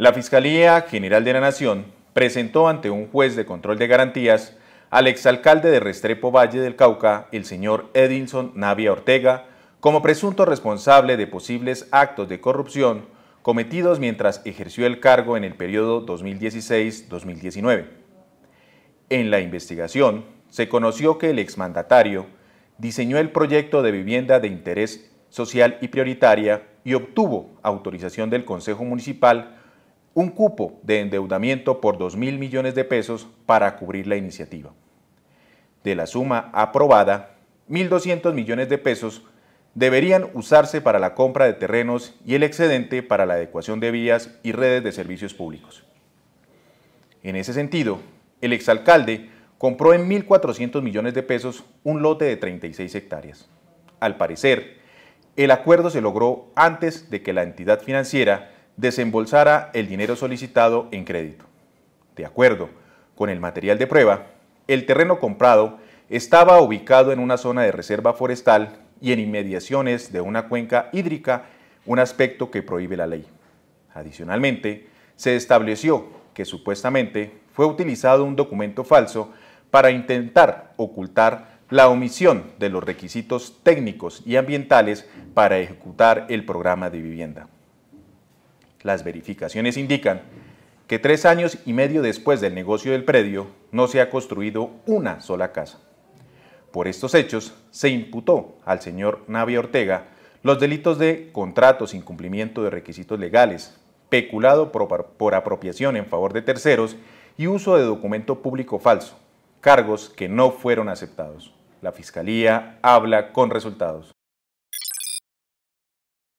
La Fiscalía General de la Nación presentó ante un juez de control de garantías al exalcalde de Restrepo Valle del Cauca, el señor Edinson Navia Ortega, como presunto responsable de posibles actos de corrupción cometidos mientras ejerció el cargo en el periodo 2016-2019. En la investigación, se conoció que el exmandatario diseñó el proyecto de vivienda de interés social y prioritaria y obtuvo autorización del Consejo Municipal un cupo de endeudamiento por 2 mil millones de pesos para cubrir la iniciativa. De la suma aprobada, 1.200 millones de pesos deberían usarse para la compra de terrenos y el excedente para la adecuación de vías y redes de servicios públicos. En ese sentido, el exalcalde compró en 1.400 millones de pesos un lote de 36 hectáreas. Al parecer, el acuerdo se logró antes de que la entidad financiera desembolsara el dinero solicitado en crédito. De acuerdo con el material de prueba, el terreno comprado estaba ubicado en una zona de reserva forestal y en inmediaciones de una cuenca hídrica, un aspecto que prohíbe la ley. Adicionalmente, se estableció que supuestamente fue utilizado un documento falso para intentar ocultar la omisión de los requisitos técnicos y ambientales para ejecutar el programa de vivienda. Las verificaciones indican que tres años y medio después del negocio del predio no se ha construido una sola casa. Por estos hechos, se imputó al señor Navia Ortega los delitos de contrato sin cumplimiento de requisitos legales, peculado por, apropiación en favor de terceros y uso de documento público falso, cargos que no fueron aceptados. La Fiscalía habla con resultados.